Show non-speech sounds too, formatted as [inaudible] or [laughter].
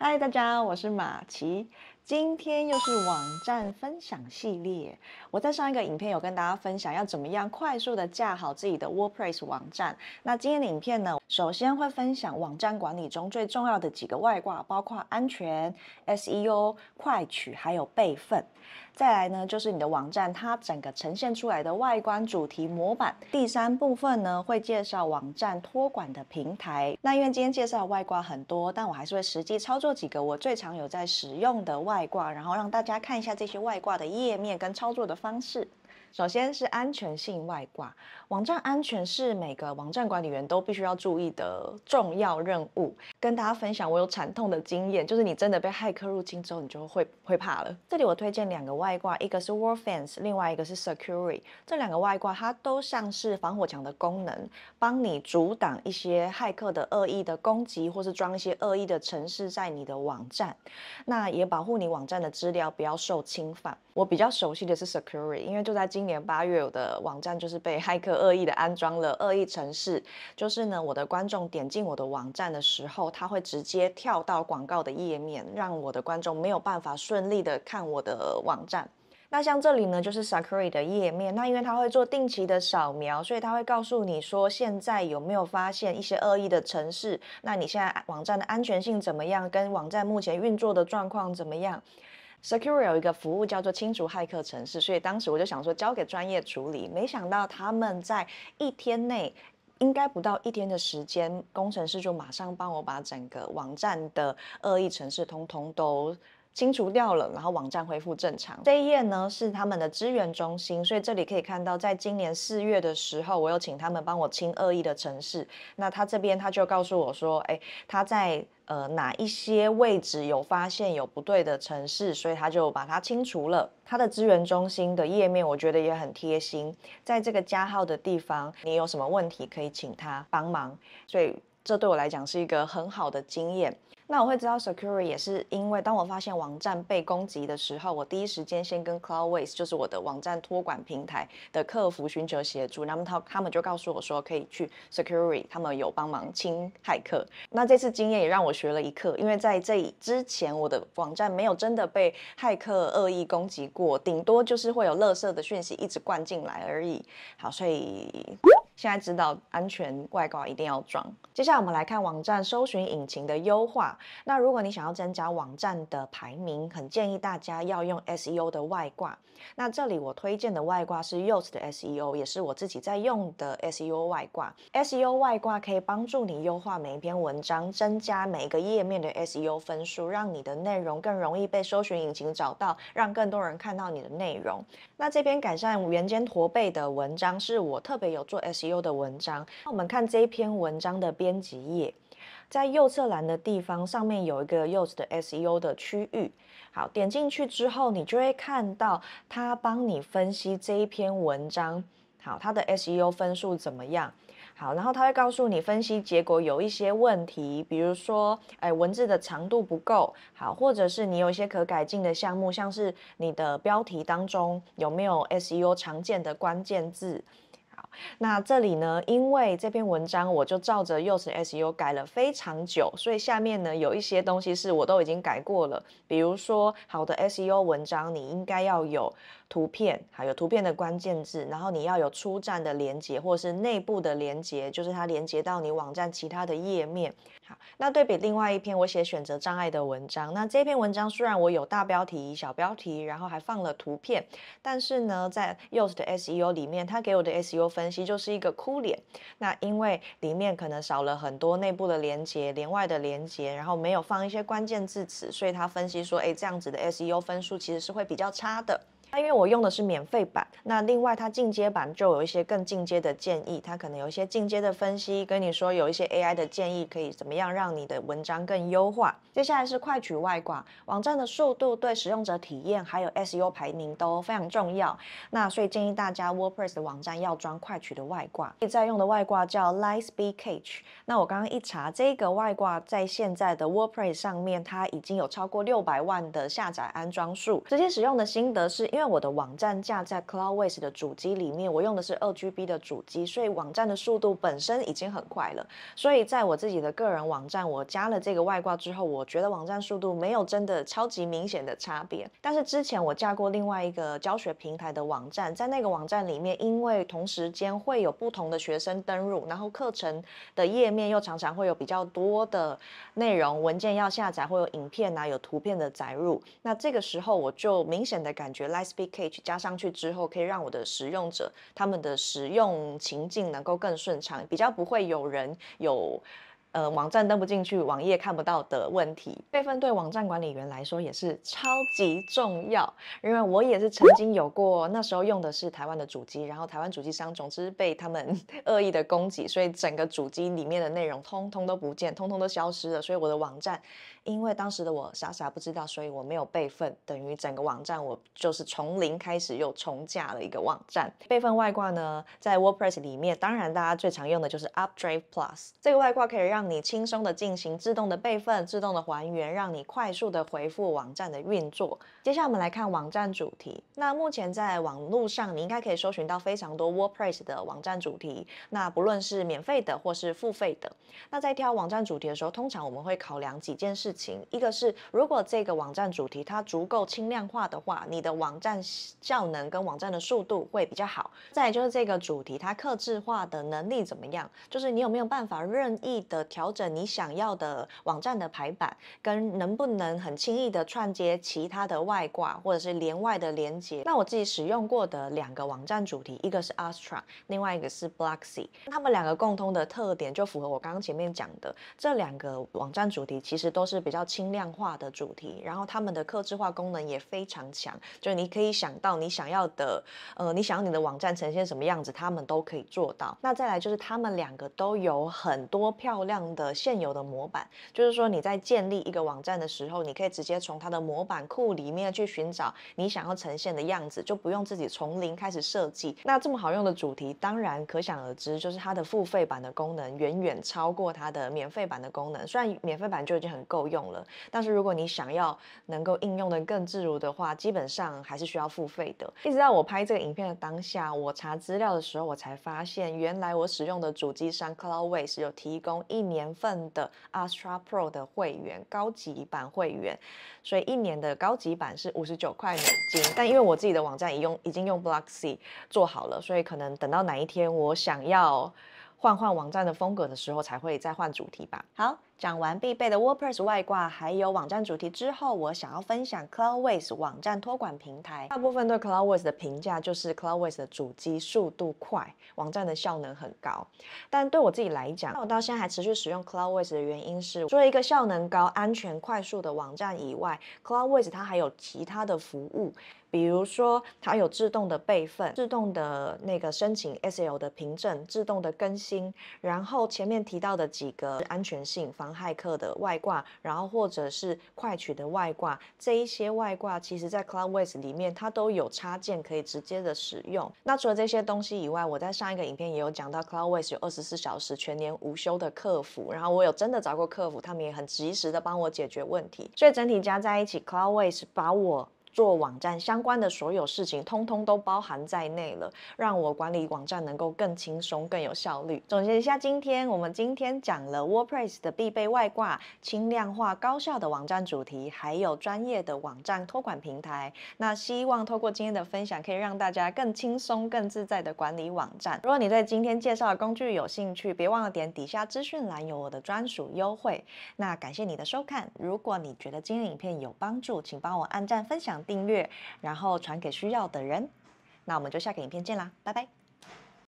嗨，大家好，我是马奇。今天又是网站分享系列。我在上一个影片有跟大家分享要怎么样快速的架好自己的 WordPress 网站。那今天影片呢，首先会分享网站管理中最重要的几个外挂，包括安全、SEO、快取，还有备份。再来呢，就是你的网站它整个呈现出来的外观、主题、模板。第三部分呢，会介绍网站托管的平台。那因为今天介绍外挂很多，但我还是会实际操作几个我最常有在使用的外。外挂，然后让大家看一下这些外挂的页面跟操作的方式。首先是安全性外挂，网站安全是每个网站管理员都必须要注意的重要任务。跟大家分享，我有惨痛的经验，就是你真的被骇客入侵之后，你就会会怕了。这里我推荐两个外挂，一个是 w o r f e n c e 另外一个是 Security。这两个外挂它都像是防火墙的功能，帮你阻挡一些骇客的恶意的攻击，或是装一些恶意的程式在你的网站，那也保护你网站的资料不要受侵犯。我比较熟悉的是 Security，因为就在今年八月，我的网站就是被骇客恶意的安装了恶意程式，就是呢，我的观众点进我的网站的时候，他会直接跳到广告的页面，让我的观众没有办法顺利的看我的网站。那像这里呢，就是 Security 的页面，那因为它会做定期的扫描，所以它会告诉你说，现在有没有发现一些恶意的城市。那你现在网站的安全性怎么样？跟网站目前运作的状况怎么样？Secure 有一个服务叫做清除骇客程式，所以当时我就想说交给专业处理，没想到他们在一天内，应该不到一天的时间，工程师就马上帮我把整个网站的恶意程式通通都。清除掉了，然后网站恢复正常。这一页呢是他们的资源中心，所以这里可以看到，在今年四月的时候，我有请他们帮我清恶意的城市。那他这边他就告诉我说，哎，他在呃哪一些位置有发现有不对的城市，所以他就把它清除了。他的资源中心的页面，我觉得也很贴心，在这个加号的地方，你有什么问题可以请他帮忙。所以这对我来讲是一个很好的经验。那我会知道 security 也是因为当我发现网站被攻击的时候，我第一时间先跟 Cloudways 就是我的网站托管平台的客服寻求协助。那么他他们就告诉我说，可以去 security，他们有帮忙清骇客。那这次经验也让我学了一课，因为在这之前我的网站没有真的被骇客恶意攻击过，顶多就是会有垃圾的讯息一直灌进来而已。好，所以。现在知道安全外挂一定要装。接下来我们来看网站搜寻引擎的优化。那如果你想要增加网站的排名，很建议大家要用 SEO 的外挂。那这里我推荐的外挂是 Yose 的 SEO，也是我自己在用的 SEO 外挂。SEO 外挂可以帮助你优化每一篇文章，增加每个页面的 SEO 分数，让你的内容更容易被搜寻引擎找到，让更多人看到你的内容。那这篇改善圆肩驼背的文章是我特别有做 SEO。的文章，那我们看这一篇文章的编辑页，在右侧栏的地方，上面有一个 u 的 SEO 的区域。好，点进去之后，你就会看到它帮你分析这一篇文章。好，它的 SEO 分数怎么样？好，然后它会告诉你分析结果有一些问题，比如说，哎，文字的长度不够。好，或者是你有一些可改进的项目，像是你的标题当中有没有 SEO 常见的关键字。那这里呢？因为这篇文章我就照着幼师 SEO 改了非常久，所以下面呢有一些东西是我都已经改过了。比如说，好的 SEO 文章你应该要有。图片还有图片的关键字，然后你要有出站的连接或者是内部的连接，就是它连接到你网站其他的页面。好，那对比另外一篇我写选择障碍的文章，那这篇文章虽然我有大标题、小标题，然后还放了图片，但是呢，在 Yoast 的 SEO 里面，它给我的 SEO 分析就是一个哭脸。那因为里面可能少了很多内部的连接、连外的连接，然后没有放一些关键字词，所以它分析说，哎，这样子的 SEO 分数其实是会比较差的。那因为我用的是免费版，那另外它进阶版就有一些更进阶的建议，它可能有一些进阶的分析，跟你说有一些 AI 的建议，可以怎么样让你的文章更优化。接下来是快取外挂，网站的速度对使用者体验还有 SEO 排名都非常重要。那所以建议大家 WordPress 的网站要装快取的外挂，现在用的外挂叫 LiteSpeed Cache。那我刚刚一查，这个外挂在现在的 WordPress 上面，它已经有超过六百万的下载安装数。直接使用的心得是。因为我的网站架在 Cloudways 的主机里面，我用的是 2GB 的主机，所以网站的速度本身已经很快了。所以在我自己的个人网站，我加了这个外挂之后，我觉得网站速度没有真的超级明显的差别。但是之前我架过另外一个教学平台的网站，在那个网站里面，因为同时间会有不同的学生登入，然后课程的页面又常常会有比较多的内容文件要下载，会有影片啊，有图片的载入。那这个时候我就明显的感觉来。SPK 加上去之后，可以让我的使用者他们的使用情境能够更顺畅，比较不会有人有。呃，网站登不进去，网页看不到的问题，备份对网站管理员来说也是超级重要。因为我也是曾经有过，那时候用的是台湾的主机，然后台湾主机商，总之被他们 [laughs] 恶意的攻击，所以整个主机里面的内容通通都不见，通通都消失了。所以我的网站，因为当时的我傻傻不知道，所以我没有备份，等于整个网站我就是从零开始又重架了一个网站。备份外挂呢，在 WordPress 里面，当然大家最常用的就是 u p d r a v e Plus 这个外挂，可以让你轻松的进行自动的备份、自动的还原，让你快速的回复网站的运作。接下来我们来看网站主题。那目前在网络上，你应该可以搜寻到非常多 WordPress 的网站主题。那不论是免费的或是付费的，那在挑网站主题的时候，通常我们会考量几件事情：一个是如果这个网站主题它足够轻量化的话，你的网站效能跟网站的速度会比较好；再就是这个主题它克制化的能力怎么样，就是你有没有办法任意的。调整你想要的网站的排版，跟能不能很轻易的串接其他的外挂或者是连外的连接。那我自己使用过的两个网站主题，一个是 Astra，另外一个是 Bloksy。它们两个共通的特点就符合我刚刚前面讲的，这两个网站主题其实都是比较轻量化的主题，然后它们的克制化功能也非常强，就你可以想到你想要的，呃，你想要你的网站呈现什么样子，他们都可以做到。那再来就是他们两个都有很多漂亮。的现有的模板，就是说你在建立一个网站的时候，你可以直接从它的模板库里面去寻找你想要呈现的样子，就不用自己从零开始设计。那这么好用的主题，当然可想而知，就是它的付费版的功能远远超过它的免费版的功能。虽然免费版就已经很够用了，但是如果你想要能够应用的更自如的话，基本上还是需要付费的。一直到我拍这个影片的当下，我查资料的时候，我才发现原来我使用的主机商 Cloudways 有提供一年份的 Astra Pro 的会员高级版会员，所以一年的高级版是五十九块美金。但因为我自己的网站已用已经用 Blocksy 做好了，所以可能等到哪一天我想要。换换网站的风格的时候，才会再换主题吧。好，讲完必备的 WordPress 外挂，还有网站主题之后，我想要分享 Cloudways 网站托管平台。大部分对 Cloudways 的评价就是 Cloudways 的主机速度快，网站的效能很高。但对我自己来讲，我到现在还持续使用 Cloudways 的原因是，除了一个效能高、安全快速的网站以外，Cloudways 它还有其他的服务。比如说，它有自动的备份、自动的那个申请 SL 的凭证、自动的更新，然后前面提到的几个安全性、防骇客的外挂，然后或者是快取的外挂，这一些外挂其实，在 Cloudways 里面它都有插件可以直接的使用。那除了这些东西以外，我在上一个影片也有讲到，Cloudways 有二十四小时全年无休的客服，然后我有真的找过客服，他们也很及时的帮我解决问题。所以整体加在一起，Cloudways 把我。做网站相关的所有事情，通通都包含在内了，让我管理网站能够更轻松、更有效率。总结一下，今天我们今天讲了 WordPress 的必备外挂、轻量化高效的网站主题，还有专业的网站托管平台。那希望通过今天的分享，可以让大家更轻松、更自在地管理网站。如果你对今天介绍的工具有兴趣，别忘了点底下资讯栏有我的专属优惠。那感谢你的收看。如果你觉得今天影片有帮助，请帮我按赞、分享。订阅，然后传给需要的人。那我们就下个影片见啦，拜拜。